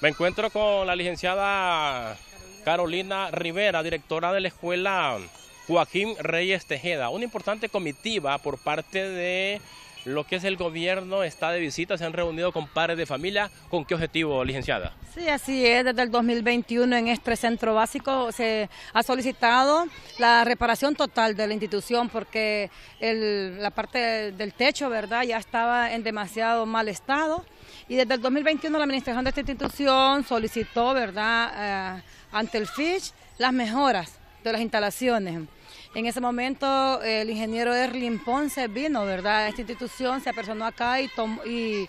Me encuentro con la licenciada Carolina Rivera, directora de la escuela Joaquín Reyes Tejeda, una importante comitiva por parte de lo que es el gobierno está de visita, se han reunido con padres de familia. ¿Con qué objetivo, licenciada? Sí, así es. Desde el 2021 en este centro básico se ha solicitado la reparación total de la institución porque la parte del techo, ¿verdad?, ya estaba en demasiado mal estado. Y desde el 2021 la administración de esta institución solicitó, ¿verdad?, eh, ante el FISH las mejoras de las instalaciones. En ese momento el ingeniero Erlin Ponce vino, ¿verdad? A esta institución se apersonó acá y, y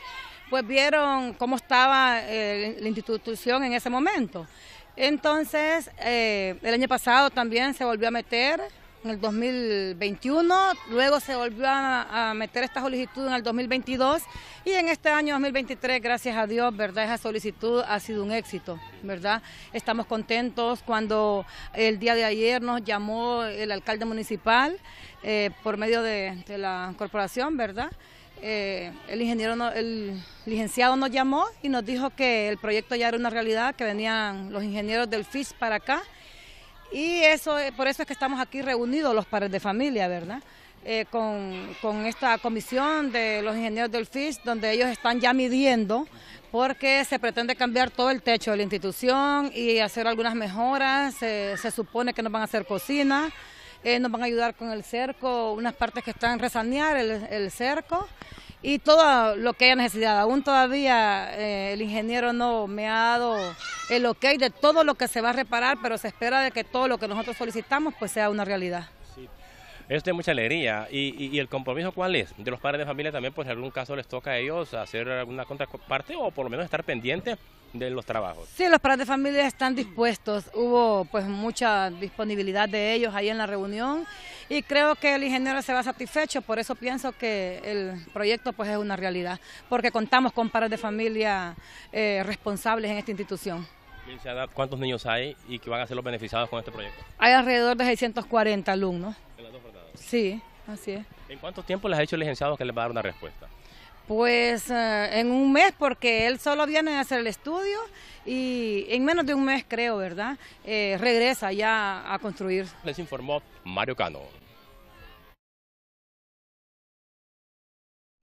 pues vieron cómo estaba eh, la institución en ese momento. Entonces, eh, el año pasado también se volvió a meter en el 2021, luego se volvió a, meter esta solicitud en el 2022 y en este año 2023, gracias a Dios, ¿verdad? Esa solicitud ha sido un éxito, ¿verdad? Estamos contentos cuando el día de ayer nos llamó el alcalde municipal eh, por medio de, la corporación, ¿verdad? Eh, el ingeniero, el licenciado nos llamó y nos dijo que el proyecto ya era una realidad, que venían los ingenieros del FIS para acá y eso, eh, por eso es que estamos aquí reunidos los padres de familia, ¿verdad? Eh, con, esta comisión de los ingenieros del FIS, donde ellos están ya midiendo, porque se pretende cambiar todo el techo de la institución y hacer algunas mejoras, se supone que nos van a hacer cocina, eh, nos van a ayudar con el cerco, unas partes que están resanear el, el cerco y todo lo que haya necesidad. Aún todavía eh, el ingeniero no me ha dado el ok de todo lo que se va a reparar, pero se espera de que todo lo que nosotros solicitamos pues sea una realidad. Eso Es de mucha alegría. Y, y, el compromiso cuál es? De los padres de familia también, pues en algún caso les toca a ellos hacer alguna contraparte o por lo menos estar pendiente de los trabajos. Sí, los padres de familia están dispuestos. Hubo pues mucha disponibilidad de ellos ahí en la reunión y creo que el ingeniero se va satisfecho, por eso pienso que el proyecto pues es una realidad, porque contamos con pares de familia eh, responsables en esta institución. ¿Cuántos niños hay y que van a ser los beneficiados con este proyecto? Hay alrededor de 640 alumnos. ¿En las dos Sí, así es. ¿En cuánto tiempo les ha hecho el licenciado que les va a dar una respuesta? Pues eh, en un mes, porque él solo viene a hacer el estudio y en menos de un mes, creo, ¿verdad? Eh, regresa ya a construir. Les informó Mario Cano.